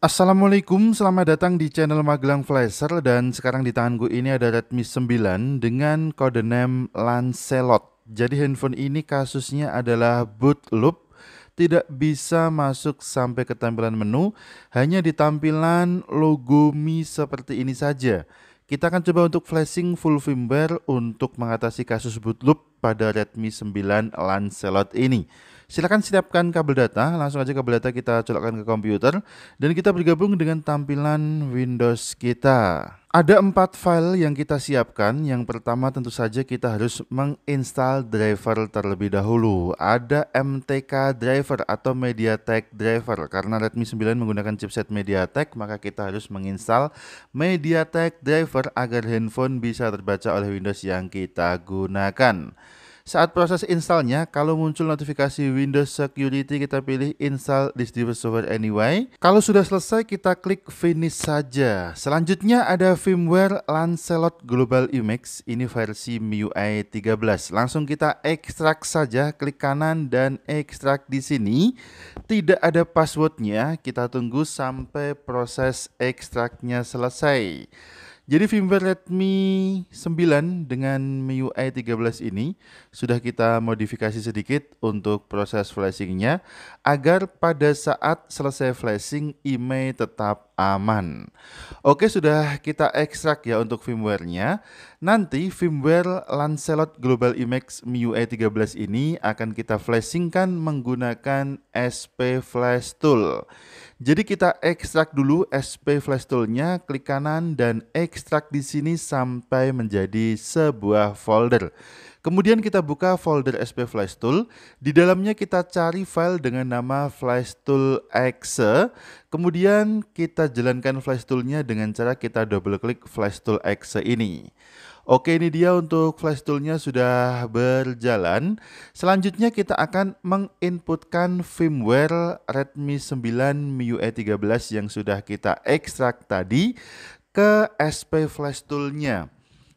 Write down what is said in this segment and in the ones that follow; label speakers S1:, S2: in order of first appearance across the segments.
S1: Assalamualaikum, selamat datang di channel Magelang Flasher dan sekarang di tanganku ini ada Redmi 9 dengan kode name Lancelot. Jadi handphone ini kasusnya adalah boot loop, tidak bisa masuk sampai ke tampilan menu, hanya di tampilan logo Mi seperti ini saja. Kita akan coba untuk flashing full firmware untuk mengatasi kasus boot loop pada Redmi 9 Lancelot ini. Silakan siapkan kabel data, langsung aja kabel data kita colokkan ke komputer dan kita bergabung dengan tampilan Windows kita. Ada empat file yang kita siapkan. Yang pertama tentu saja kita harus menginstal driver terlebih dahulu. Ada MTK driver atau MediaTek driver. Karena Redmi 9 menggunakan chipset MediaTek, maka kita harus menginstal MediaTek driver agar handphone bisa terbaca oleh Windows yang kita gunakan. Saat proses installnya, kalau muncul notifikasi Windows Security, kita pilih install this device software anyway. Kalau sudah selesai, kita klik finish saja. Selanjutnya ada firmware Lancelot Global Emacs, ini versi MIUI 13. Langsung kita ekstrak saja, klik kanan dan ekstrak di sini. Tidak ada passwordnya, kita tunggu sampai proses ekstraknya selesai. Jadi firmware Redmi 9 dengan MIUI 13 ini sudah kita modifikasi sedikit untuk proses flashingnya agar pada saat selesai flashing IMEI tetap aman. Oke, sudah kita ekstrak ya untuk firmware-nya. Nanti firmware Lancelot Global IMAX MIUI e 13 ini akan kita flashingkan menggunakan SP Flash Tool. Jadi kita ekstrak dulu SP Flash Tool-nya, klik kanan dan ekstrak di sini sampai menjadi sebuah folder. Kemudian kita buka folder SP Flash Tool. Di dalamnya kita cari file dengan nama Flash Tool Exe. Kemudian kita jalankan Flash Toolnya dengan cara kita double klik Flash Tool Exe ini. Oke ini dia untuk flash toolnya sudah berjalan. Selanjutnya kita akan menginputkan firmware Redmi 9 MIUI 13 yang sudah kita ekstrak tadi ke SP flash toolnya.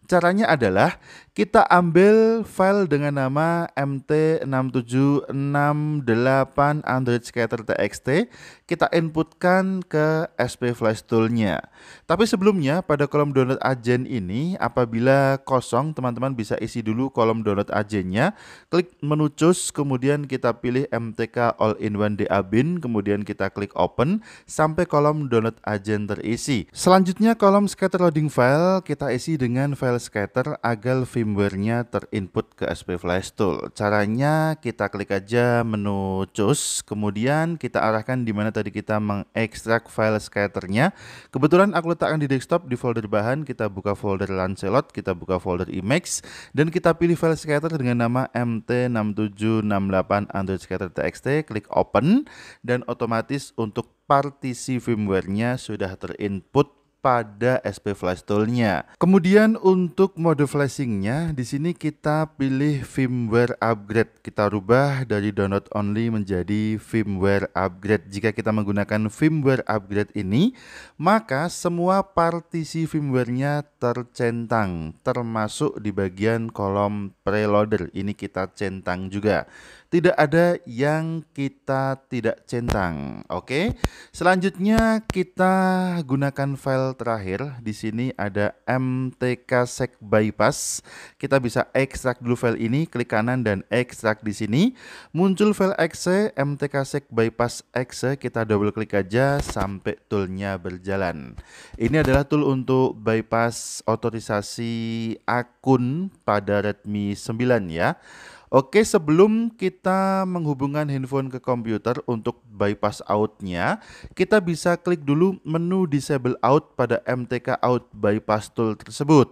S1: Caranya adalah kita ambil file dengan nama MT6768 Android Scatter TXT. Kita inputkan ke SP Flash Toolnya. Tapi sebelumnya pada kolom download Agent ini apabila kosong teman-teman bisa isi dulu kolom download agennya. Klik menu choose kemudian kita pilih MTK All-in-One DA Bin kemudian kita klik open sampai kolom download Agent terisi. Selanjutnya kolom scatter loading file kita isi dengan file scatter agar firmware-nya terinput ke SP Flash Tool. Caranya kita klik aja menu choose, kemudian kita arahkan di mana tadi kita mengekstrak file scatter-nya. Kebetulan aku letakkan di desktop di folder bahan, kita buka folder Lancelot, kita buka folder Emacs dan kita pilih file scatter dengan nama mt6768 android scatter txt, klik open, dan otomatis untuk partisi firmware-nya sudah terinput pada SP flash toolnya. Kemudian untuk mode flashingnya, di sini kita pilih firmware upgrade. Kita rubah dari download only menjadi firmware upgrade. Jika kita menggunakan firmware upgrade ini, maka semua partisi firmware-nya tercentang, termasuk di bagian kolom preloader. Ini kita centang juga tidak ada yang kita tidak centang. Oke. Selanjutnya kita gunakan file terakhir. Di sini ada MTK Sec bypass. Kita bisa ekstrak dulu file ini, klik kanan dan ekstrak di sini. Muncul file exe MTK Sec bypass exe, kita double klik aja sampai toolnya berjalan. Ini adalah tool untuk bypass otorisasi akun pada Redmi 9 ya. Oke, sebelum kita menghubungkan handphone ke komputer untuk bypass outnya, kita bisa klik dulu menu disable out pada MTK out bypass tool tersebut.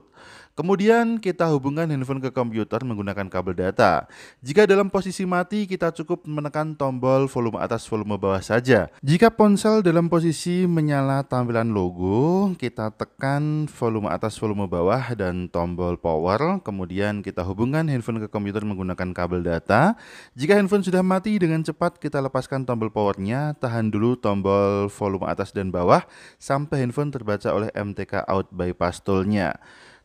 S1: Kemudian kita hubungkan handphone ke komputer menggunakan kabel data. Jika dalam posisi mati, kita cukup menekan tombol volume atas volume bawah saja. Jika ponsel dalam posisi menyala tampilan logo, kita tekan volume atas volume bawah dan tombol power. Kemudian kita hubungkan handphone ke komputer menggunakan kabel data. Jika handphone sudah mati, dengan cepat kita lepaskan tombol powernya. Tahan dulu tombol volume atas dan bawah sampai handphone terbaca oleh MTK out bypass toolnya.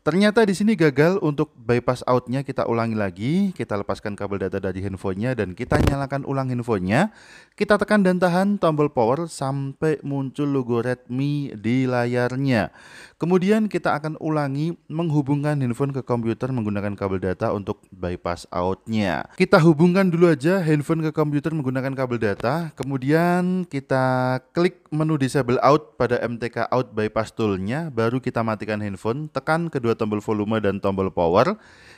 S1: Ternyata di sini gagal untuk bypass outnya kita ulangi lagi, kita lepaskan kabel data dari handphonenya dan kita nyalakan ulang handphonenya. Kita tekan dan tahan tombol power sampai muncul logo Redmi di layarnya. Kemudian kita akan ulangi menghubungkan handphone ke komputer menggunakan kabel data untuk bypass outnya. Kita hubungkan dulu aja handphone ke komputer menggunakan kabel data, kemudian kita klik menu disable out pada MTK out bypass toolnya, baru kita matikan handphone, tekan kedua tombol volume dan tombol power.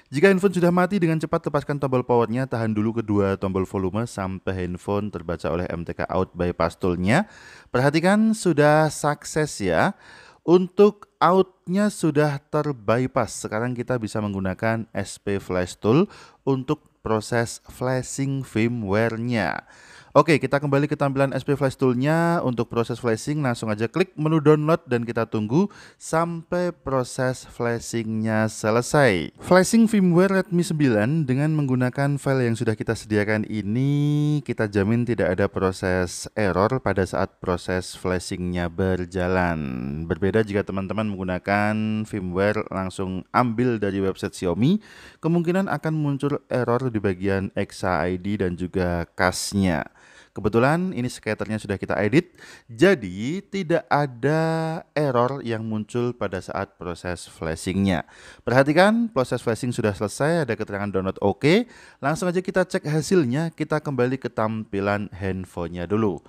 S1: Jika handphone sudah mati, dengan cepat lepaskan tombol powernya, tahan dulu kedua tombol volume sampai handphone terbaca oleh MTK out bypass toolnya. Perhatikan sudah sukses ya. Untuk outnya sudah terbypass, sekarang kita bisa menggunakan SP Flash Tool untuk proses flashing firmware-nya. Oke, kita kembali ke tampilan SP Flash Tool-nya. Untuk proses flashing, langsung aja klik menu download dan kita tunggu sampai proses flashing-nya selesai. Flashing firmware Redmi 9 dengan menggunakan file yang sudah kita sediakan ini, kita jamin tidak ada proses error pada saat proses flashing-nya berjalan. Berbeda jika teman-teman menggunakan firmware langsung ambil dari website Xiaomi, kemungkinan akan muncul error di bagian EXA dan juga CAS-nya. Kebetulan ini skaternya sudah kita edit, jadi tidak ada error yang muncul pada saat proses flashingnya. Perhatikan, proses flashing sudah selesai, ada keterangan download OK. Langsung aja kita cek hasilnya, kita kembali ke tampilan handphonenya dulu.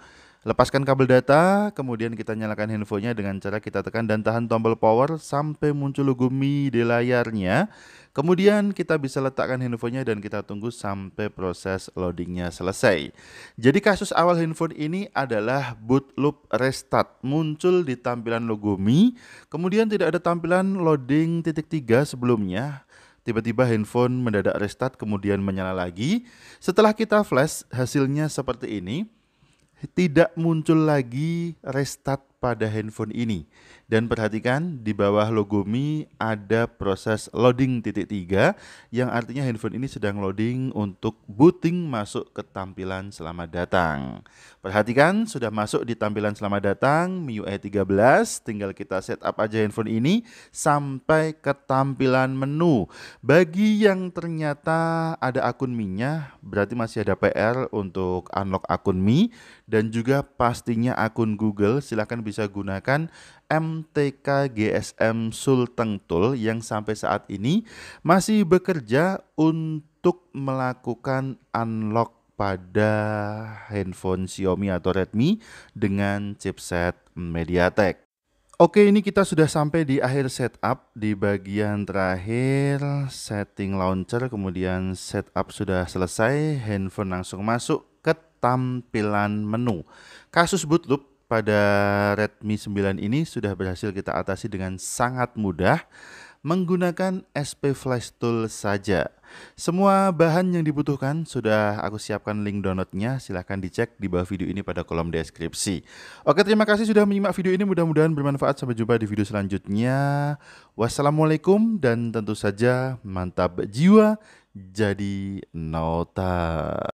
S1: Lepaskan kabel data, kemudian kita nyalakan handphonenya dengan cara kita tekan dan tahan tombol power sampai muncul logo Mi di layarnya. Kemudian kita bisa letakkan handphonenya dan kita tunggu sampai proses loadingnya selesai. Jadi kasus awal handphone ini adalah boot loop restart. Muncul di tampilan logo Mi, kemudian tidak ada tampilan loading titik tiga sebelumnya. Tiba-tiba handphone mendadak restart kemudian menyala lagi. Setelah kita flash hasilnya seperti ini. Tidak muncul lagi restart pada handphone ini. Dan perhatikan di bawah logo Mi ada proses loading titik tiga yang artinya handphone ini sedang loading untuk booting masuk ke tampilan selamat datang. Perhatikan sudah masuk di tampilan selamat datang MIUI 13 tinggal kita setup aja handphone ini sampai ke tampilan menu. Bagi yang ternyata ada akun Mi-nya berarti masih ada PR untuk unlock akun Mi dan juga pastinya akun Google silahkan bisa gunakan MTK GSM Sulteng Tool yang sampai saat ini masih bekerja untuk melakukan unlock pada handphone Xiaomi atau Redmi dengan chipset MediaTek. Oke, ini kita sudah sampai di akhir setup di bagian terakhir setting launcher, kemudian setup sudah selesai, handphone langsung masuk ke tampilan menu. Kasus bootloop pada Redmi 9 ini sudah berhasil kita atasi dengan sangat mudah menggunakan SP Flash Tool saja. Semua bahan yang dibutuhkan sudah aku siapkan link downloadnya, silahkan dicek di bawah video ini pada kolom deskripsi. Oke terima kasih sudah menyimak video ini, mudah-mudahan bermanfaat. Sampai jumpa di video selanjutnya. Wassalamualaikum dan tentu saja mantap jiwa jadi nota.